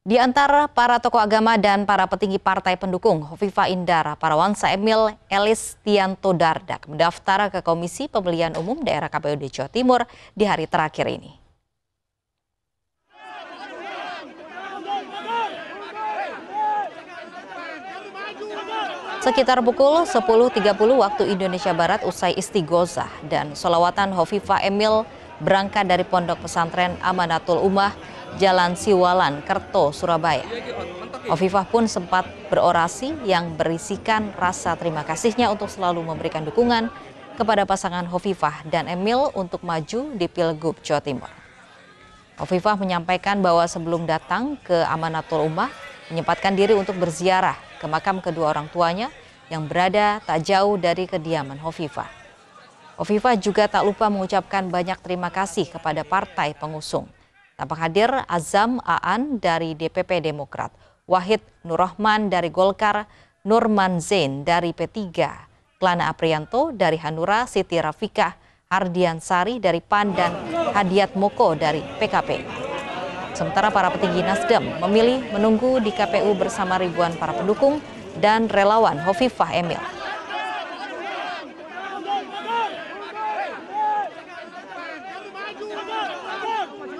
Di antara para tokoh agama dan para petinggi partai pendukung, Hovifa Indar, Parawansa Emil Elis Tianto Dardak mendaftar ke Komisi Pemilihan Umum Daerah KPUD Jawa Timur di hari terakhir ini. Sekitar pukul 10.30 waktu Indonesia Barat usai istighosah dan solawatan Hovifa Emil berangkat dari Pondok Pesantren Amanatul Ummah Jalan Siwalan, Kerto, Surabaya. Hovifah pun sempat berorasi yang berisikan rasa terima kasihnya untuk selalu memberikan dukungan kepada pasangan Hovifah dan Emil untuk maju di Pilgub Jawa Timur. Hovifah menyampaikan bahwa sebelum datang ke Amanatul Ummah, menyempatkan diri untuk berziarah ke makam kedua orang tuanya yang berada tak jauh dari kediaman Hovifah. Kofifa juga tak lupa mengucapkan banyak terima kasih kepada partai pengusung. Tampak hadir Azam Aan dari DPP Demokrat, Wahid Nurrahman dari Golkar, Nurman Zain dari P3, Klana Aprianto dari Hanura, Siti Rafika, Ardian Sari dari PAN dan Hadiat Moko dari PKP. Sementara para petinggi Nasdem memilih menunggu di KPU bersama ribuan para pendukung dan relawan Hovifah Emil.